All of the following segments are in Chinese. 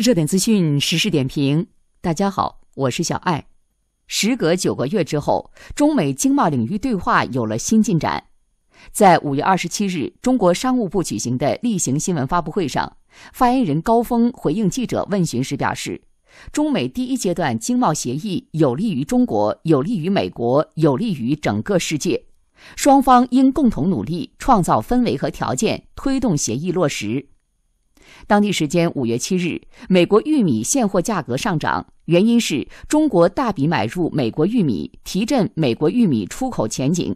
热点资讯实时点评，大家好，我是小艾。时隔九个月之后，中美经贸领域对话有了新进展。在五月二十七日，中国商务部举行的例行新闻发布会上，发言人高峰回应记者问询时表示：“中美第一阶段经贸协议有利于中国，有利于美国，有利于整个世界。双方应共同努力，创造氛围和条件，推动协议落实。”当地时间五月七日，美国玉米现货价格上涨，原因是中国大笔买入美国玉米，提振美国玉米出口前景。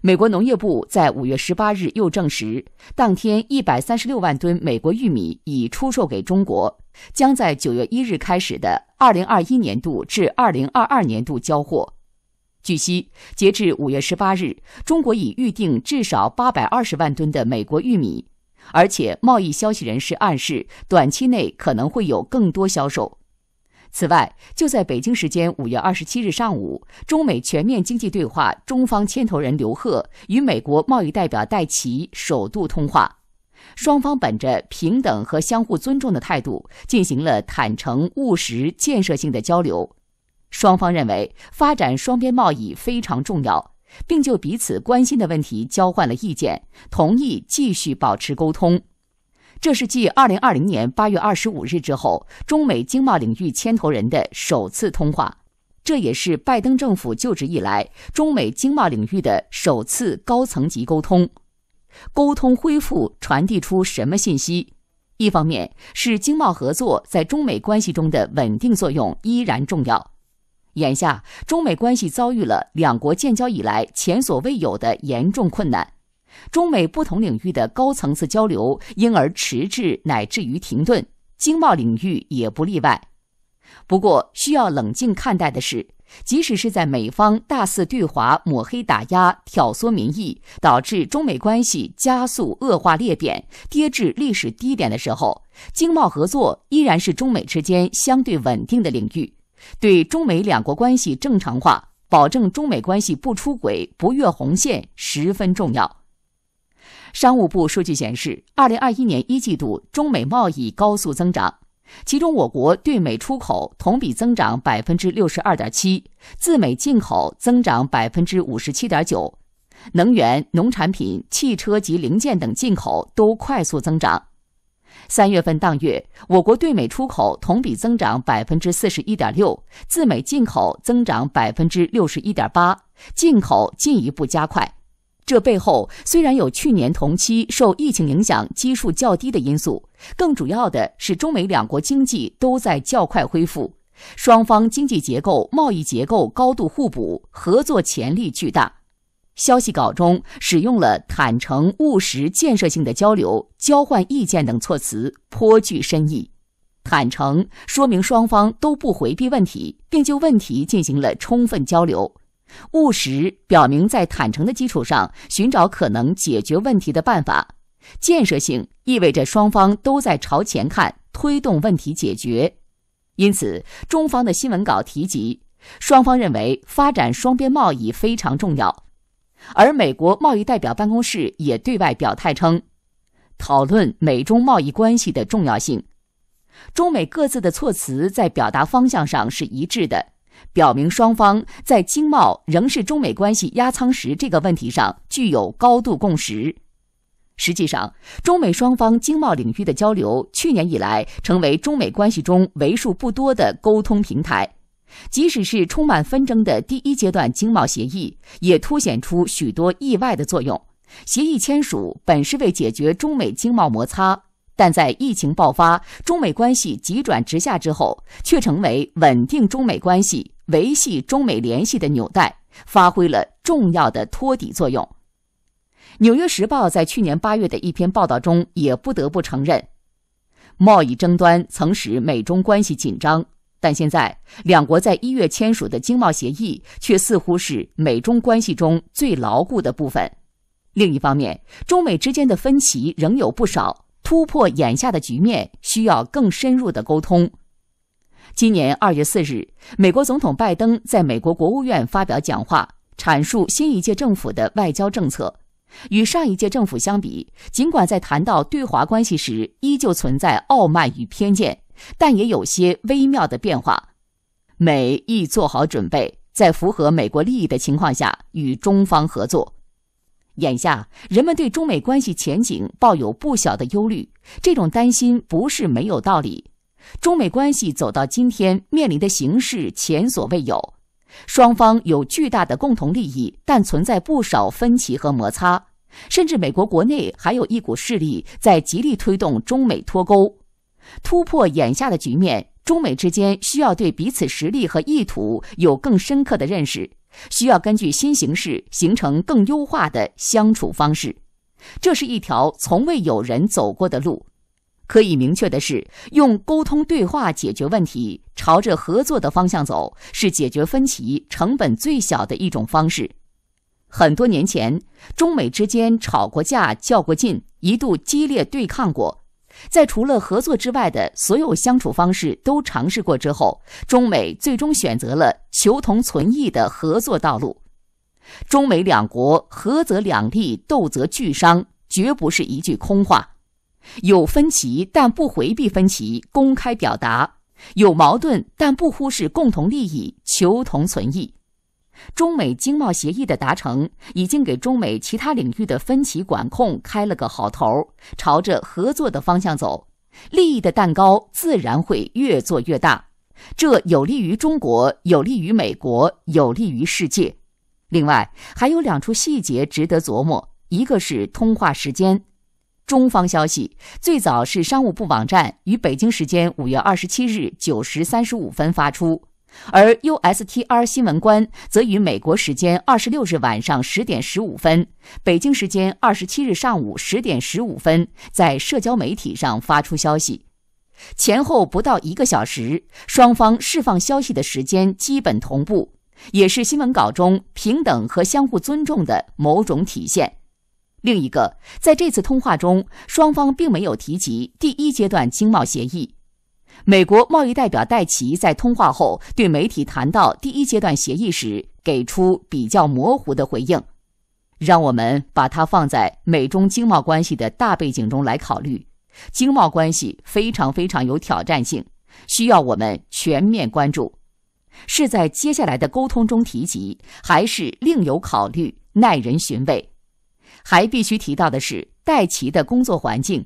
美国农业部在五月十八日又证实，当天一百三十六万吨美国玉米已出售给中国，将在九月一日开始的二零二一年度至二零二二年度交货。据悉，截至五月十八日，中国已预定至少八百二十万吨的美国玉米。而且，贸易消息人士暗示，短期内可能会有更多销售。此外，就在北京时间五月二十七日上午，中美全面经济对话中方牵头人刘鹤与美国贸易代表戴奇首度通话，双方本着平等和相互尊重的态度，进行了坦诚、务实、建设性的交流。双方认为，发展双边贸易非常重要。并就彼此关心的问题交换了意见，同意继续保持沟通。这是继二零二零年八月二十五日之后，中美经贸领域牵头人的首次通话，这也是拜登政府就职以来中美经贸领域的首次高层级沟通。沟通恢复传递出什么信息？一方面是经贸合作在中美关系中的稳定作用依然重要。眼下，中美关系遭遇了两国建交以来前所未有的严重困难，中美不同领域的高层次交流因而迟滞乃至于停顿，经贸领域也不例外。不过，需要冷静看待的是，即使是在美方大肆对华抹黑、打压、挑唆民意，导致中美关系加速恶化、裂变、跌至历史低点的时候，经贸合作依然是中美之间相对稳定的领域。对中美两国关系正常化，保证中美关系不出轨、不越红线十分重要。商务部数据显示，2021年一季度中美贸易高速增长，其中我国对美出口同比增长62.7%，自美进口增长57.9%，能源、农产品、汽车及零件等进口都快速增长。三月份当月，我国对美出口同比增长百分之四十一点六，自美进口增长百分之六十一点八，进口进一步加快。这背后虽然有去年同期受疫情影响基数较低的因素，更主要的是中美两国经济都在较快恢复，双方经济结构、贸易结构高度互补，合作潜力巨大。消息稿中使用了“坦诚、务实、建设性的交流、交换意见”等措辞，颇具深意。坦诚说明双方都不回避问题，并就问题进行了充分交流；务实表明在坦诚的基础上寻找可能解决问题的办法；建设性意味着双方都在朝前看，推动问题解决。因此，中方的新闻稿提及，双方认为发展双边贸易非常重要。而美国贸易代表办公室也对外表态称，讨论美中贸易关系的重要性。中美各自的措辞在表达方向上是一致的，表明双方在经贸仍是中美关系压舱石这个问题上具有高度共识。实际上，中美双方经贸领域的交流，去年以来成为中美关系中为数不多的沟通平台。即使是充满纷争的第一阶段经贸协议，也凸显出许多意外的作用。协议签署本是为解决中美经贸摩擦，但在疫情爆发、中美关系急转直下之后，却成为稳定中美关系、维系中美联系的纽带，发挥了重要的托底作用。《纽约时报》在去年八月的一篇报道中也不得不承认，贸易争端曾使美中关系紧张。但现在，两国在一月签署的经贸协议却似乎是美中关系中最牢固的部分。另一方面，中美之间的分歧仍有不少，突破眼下的局面需要更深入的沟通。今年二月四日，美国总统拜登在美国国务院发表讲话，阐述新一届政府的外交政策。与上一届政府相比，尽管在谈到对华关系时依旧存在傲慢与偏见。但也有些微妙的变化，美亦做好准备，在符合美国利益的情况下与中方合作。眼下，人们对中美关系前景抱有不小的忧虑，这种担心不是没有道理。中美关系走到今天，面临的形势前所未有，双方有巨大的共同利益，但存在不少分歧和摩擦，甚至美国国内还有一股势力在极力推动中美脱钩。突破眼下的局面，中美之间需要对彼此实力和意图有更深刻的认识，需要根据新形势形成更优化的相处方式。这是一条从未有人走过的路。可以明确的是，用沟通对话解决问题，朝着合作的方向走，是解决分歧成本最小的一种方式。很多年前，中美之间吵过架、较过劲，一度激烈对抗过。在除了合作之外的所有相处方式都尝试过之后，中美最终选择了求同存异的合作道路。中美两国合则两利，斗则俱伤，绝不是一句空话。有分歧但不回避分歧，公开表达；有矛盾但不忽视共同利益，求同存异。中美经贸协议的达成，已经给中美其他领域的分歧管控开了个好头，朝着合作的方向走，利益的蛋糕自然会越做越大。这有利于中国，有利于美国，有利于世界。另外，还有两处细节值得琢磨，一个是通话时间。中方消息最早是商务部网站于北京时间五月二十七日九时三十五分发出。而 U S T R 新闻官则于美国时间二十六日晚上十点十五分，北京时间二十七日上午十点十五分，在社交媒体上发出消息。前后不到一个小时，双方释放消息的时间基本同步，也是新闻稿中平等和相互尊重的某种体现。另一个，在这次通话中，双方并没有提及第一阶段经贸协议。美国贸易代表戴奇在通话后对媒体谈到第一阶段协议时，给出比较模糊的回应。让我们把它放在美中经贸关系的大背景中来考虑，经贸关系非常非常有挑战性，需要我们全面关注。是在接下来的沟通中提及，还是另有考虑？耐人寻味。还必须提到的是，戴奇的工作环境。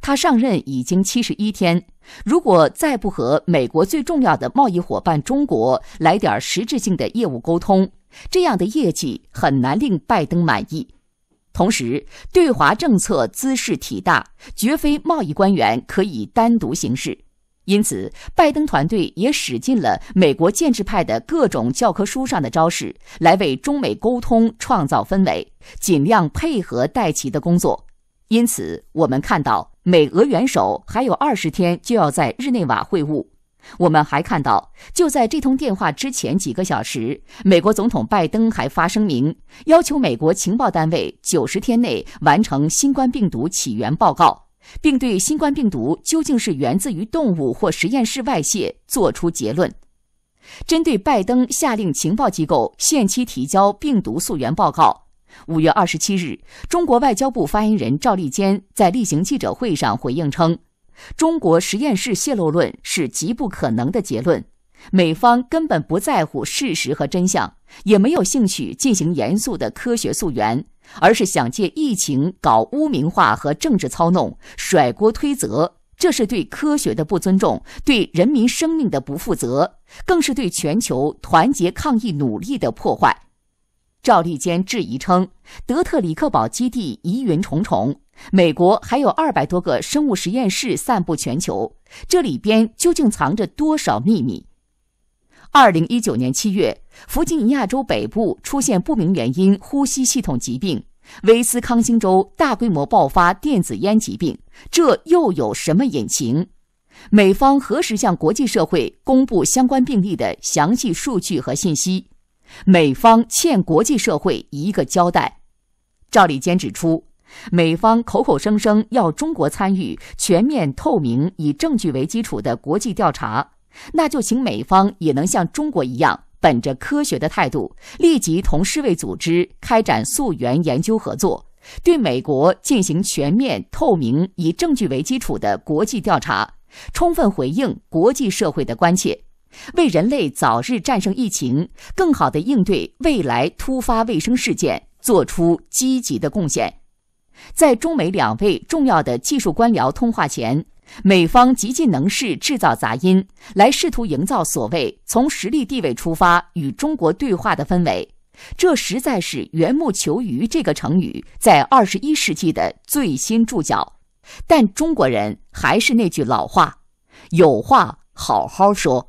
他上任已经七十一天，如果再不和美国最重要的贸易伙伴中国来点实质性的业务沟通，这样的业绩很难令拜登满意。同时，对华政策姿势体大，绝非贸易官员可以单独行事。因此，拜登团队也使尽了美国建制派的各种教科书上的招式，来为中美沟通创造氛围，尽量配合戴奇的工作。因此，我们看到。美俄元首还有二十天就要在日内瓦会晤，我们还看到，就在这通电话之前几个小时，美国总统拜登还发声明，要求美国情报单位九十天内完成新冠病毒起源报告，并对新冠病毒究竟是源自于动物或实验室外泄作出结论。针对拜登下令情报机构限期提交病毒溯源报告。五月二十七日，中国外交部发言人赵立坚在例行记者会上回应称：“中国实验室泄露论是极不可能的结论。美方根本不在乎事实和真相，也没有兴趣进行严肃的科学溯源，而是想借疫情搞污名化和政治操弄，甩锅推责。这是对科学的不尊重，对人民生命的不负责，更是对全球团结抗疫努力的破坏。”赵立坚质疑称，德特里克堡基地疑云重重，美国还有二百多个生物实验室散布全球，这里边究竟藏着多少秘密？二零一九年七月，弗吉尼亚州北部出现不明原因呼吸系统疾病，威斯康星州大规模爆发电子烟疾病，这又有什么隐情？美方何时向国际社会公布相关病例的详细数据和信息？美方欠国际社会一个交代，赵立坚指出，美方口口声声要中国参与全面透明、以证据为基础的国际调查，那就请美方也能像中国一样，本着科学的态度，立即同世卫组织开展溯源研究合作，对美国进行全面透明、以证据为基础的国际调查，充分回应国际社会的关切。为人类早日战胜疫情、更好地应对未来突发卫生事件做出积极的贡献。在中美两位重要的技术官僚通话前，美方极尽能事制造杂音，来试图营造所谓从实力地位出发与中国对话的氛围。这实在是“缘木求鱼”这个成语在二十一世纪的最新注脚。但中国人还是那句老话：“有话好好说。”